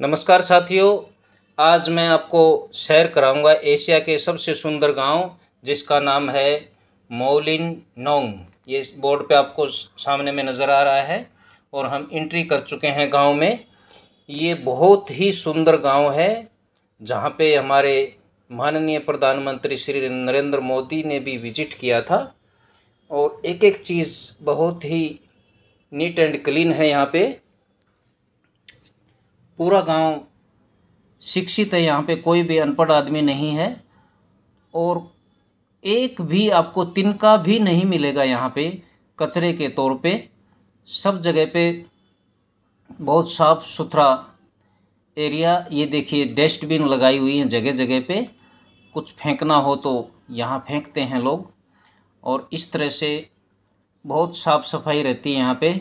नमस्कार साथियों आज मैं आपको शेयर कराऊंगा एशिया के सबसे सुंदर गांव जिसका नाम है मोलिन नोंग ये बोर्ड पे आपको सामने में नज़र आ रहा है और हम इंट्री कर चुके हैं गांव में ये बहुत ही सुंदर गांव है जहाँ पे हमारे माननीय प्रधानमंत्री श्री नरेंद्र मोदी ने भी विजिट किया था और एक एक चीज़ बहुत ही नीट एंड क्लीन है यहाँ पर पूरा गांव शिक्षित है यहाँ पे कोई भी अनपढ़ आदमी नहीं है और एक भी आपको तिनका भी नहीं मिलेगा यहाँ पे कचरे के तौर पे सब जगह पे बहुत साफ़ सुथरा एरिया ये देखिए डस्टबिन लगाई हुई है जगह जगह पे कुछ फेंकना हो तो यहाँ फेंकते हैं लोग और इस तरह से बहुत साफ़ सफाई रहती है यहाँ पे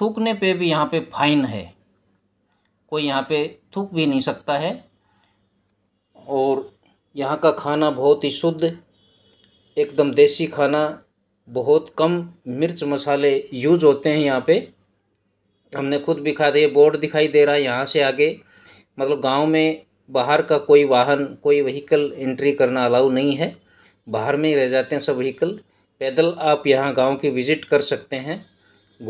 थूकने पे भी यहाँ पे फाइन है कोई यहाँ पे थूक भी नहीं सकता है और यहाँ का खाना बहुत ही शुद्ध एकदम देसी खाना बहुत कम मिर्च मसाले यूज होते हैं यहाँ पे हमने खुद भी खा दिया बोर्ड दिखाई दे रहा है यहाँ से आगे मतलब गांव में बाहर का कोई वाहन कोई वहीकल एंट्री करना अलाउ नहीं है बाहर में ही रह जाते हैं सब वहीकल पैदल आप यहाँ गांव की विज़िट कर सकते हैं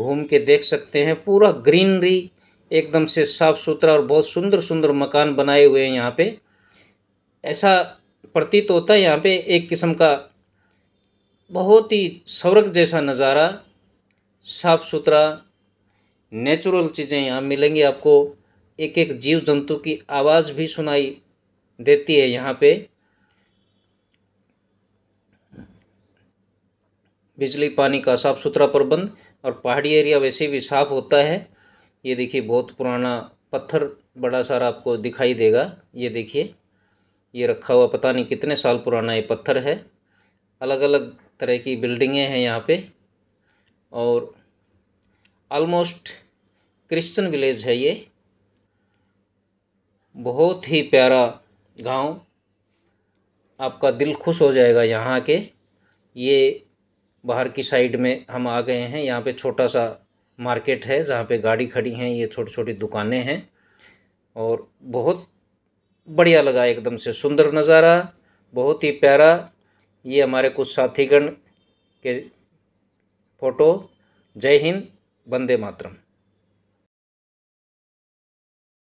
घूम के देख सकते हैं पूरा ग्रीनरी एकदम से साफ़ सुथरा और बहुत सुंदर सुंदर मकान बनाए हुए हैं यहाँ पे ऐसा प्रतीत होता है यहाँ पे एक किस्म का बहुत ही स्वर्ग जैसा नज़ारा साफ़ सुथरा नेचुरल चीज़ें यहाँ मिलेंगी आपको एक एक जीव जंतु की आवाज़ भी सुनाई देती है यहाँ पे बिजली पानी का साफ़ सुथरा प्रबंध और पहाड़ी एरिया वैसे भी साफ़ होता है ये देखिए बहुत पुराना पत्थर बड़ा सारा आपको दिखाई देगा ये देखिए ये रखा हुआ पता नहीं कितने साल पुराना ये पत्थर है अलग अलग तरह की बिल्डिंगें हैं यहाँ पे और आलमोस्ट क्रिश्चियन विलेज है ये बहुत ही प्यारा गांव आपका दिल खुश हो जाएगा यहाँ के ये बाहर की साइड में हम आ गए हैं यहाँ पे छोटा सा मार्केट है जहाँ पे गाड़ी खड़ी हैं ये छोटी छोटी दुकानें हैं और बहुत बढ़िया लगा एकदम से सुंदर नज़ारा बहुत ही प्यारा ये हमारे कुछ साथीगण के फ़ोटो जय हिंद वंदे मातरम